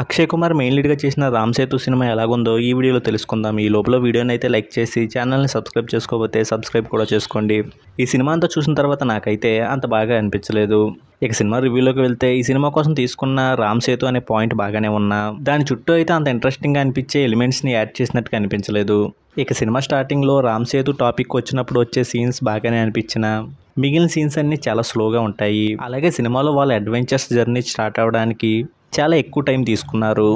Akshay Kumar main లీడ్గా చేసిన Ram Setu cinema ఎలాగుందో ఈ వీడియోలో తెలుసుకుందాం ఈ లోపల వీడియోని అయితే లైక్ చేసి ఛానల్ని సబ్స్క్రైబ్ చేసుకోకపోతే సబ్స్క్రైబ్ కూడా చేసుకోండి ఈ సినిమా అంతా చూసిన తర్వాత నాకైతే అంత బాగా అనిపించలేదు ఇక సినిమా రివ్యూలోకి వెళ్తే ఈ సినిమా కోసం తీసుకున్న రామ్ సేతు అనే పాయింట్ బాగానే ఉన్నా దాని చుట్టూ అయితే అంత ఇంట్రెస్టింగ్గా అనిపించే ఎలిమెంట్స్ని యాడ్ చేసినట్టుగా అనిపించలేదు ఇక సినిమా స్టార్టింగ్లో రామ్ సేతు టాపిక్ వచ్చినప్పుడు వచ్చే సీన్స్ బాగానే అనిపించిన మిగిలిన సీన్స్ అన్నీ చాలా స్లోగా ఉంటాయి అలాగే సినిమాలో వాళ్ళ అడ్వెంచర్స్ జర్నీ స్టార్ట్ అవడానికి చాలా ఎక్కువ టైం తీసుకున్నారు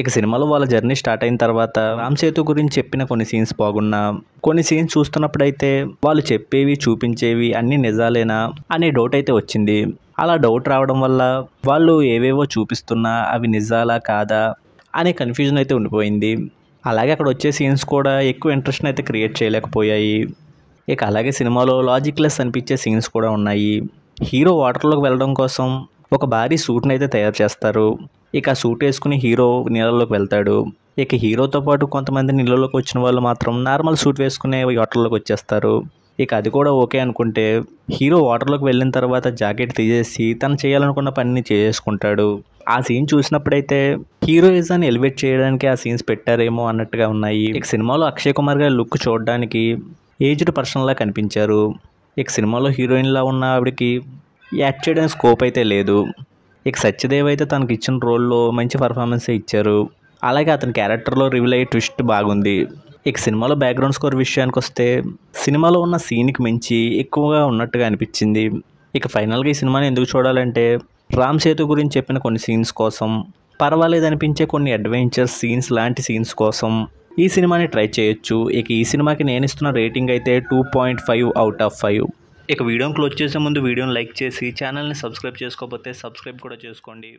ఇక సినిమాలో వాళ్ళ జర్నీ స్టార్ట్ అయిన తర్వాత రామ్ సేతు గురించి చెప్పిన కొన్ని సీన్స్ బాగున్నా కొన్ని సీన్స్ చూస్తున్నప్పుడైతే వాళ్ళు చెప్పేవి చూపించేవి అన్ని నిజాలేనా అనే డౌట్ అయితే వచ్చింది అలా డౌట్ రావడం వల్ల వాళ్ళు ఏవేవో చూపిస్తున్నా అవి నిజాలా కాదా అనే కన్ఫ్యూజన్ అయితే ఉండిపోయింది అలాగే అక్కడ వచ్చే సీన్స్ కూడా ఎక్కువ ఇంట్రెస్ట్ని అయితే క్రియేట్ చేయలేకపోయాయి ఇక అలాగే సినిమాలో లాజిక్లెస్ అనిపించే సీన్స్ కూడా ఉన్నాయి హీరో వాటర్లోకి వెళ్ళడం కోసం ఒక భారీ సూట్ని అయితే తయారు చేస్తారు ఇక ఆ సూట్ వేసుకుని హీరో నీళ్ళలోకి వెళ్తాడు ఇక హీరోతో పాటు కొంతమంది నీళ్ళలోకి వచ్చిన వాళ్ళు మాత్రం నార్మల్ సూట్ వేసుకునే వాటర్లోకి వచ్చేస్తారు ఇక అది కూడా ఓకే అనుకుంటే హీరో వాటర్లోకి వెళ్ళిన తర్వాత జాకెట్ తీసేసి తను చేయాలనుకున్న పనిని చేసుకుంటాడు ఆ సీన్ చూసినప్పుడైతే హీరోయిజాన్ని ఎలివేట్ చేయడానికి ఆ సీన్స్ పెట్టారేమో అన్నట్టుగా ఉన్నాయి ఇక సినిమాలో అక్షయ్ కుమార్ గారి లుక్ చూడడానికి ఏజ్డ్ పర్సన్లా కనిపించారు ఇక సినిమాలో హీరోయిన్లా ఉన్న ఆవిడకి యాక్ట్ చేయడానికి స్కోప్ అయితే లేదు ఇక సత్యదేవ్ అయితే తనకి ఇచ్చిన రోల్లో మంచి పర్ఫార్మెన్సే ఇచ్చారు అలాగే అతని క్యారెక్టర్లో రివీల్ అయ్యే ట్విస్ట్ బాగుంది ఇక సినిమాలో బ్యాక్గ్రౌండ్ స్కోర్ విషయానికి వస్తే సినిమాలో ఉన్న సీన్కి మించి ఎక్కువగా ఉన్నట్టుగా అనిపించింది ఇక ఫైనల్గా ఈ సినిమాని ఎందుకు చూడాలంటే రామ్ సేతు గురించి చెప్పిన కొన్ని సీన్స్ కోసం పర్వాలేదు అనిపించే కొన్ని అడ్వెంచర్ సీన్స్ లాంటి సీన్స్ కోసం ఈ సినిమాని ట్రై చేయొచ్చు ఇక ఈ సినిమాకి నేను ఇస్తున్న రేటింగ్ అయితే two point five out of five ఇక వీడియోని క్లోజ్ చేసే ముందు వీడియోని లైక్ చేసి ఛానల్ని సబ్స్క్రైబ్ చేసుకోకపోతే సబ్స్క్రైబ్ కూడా చేసుకోండి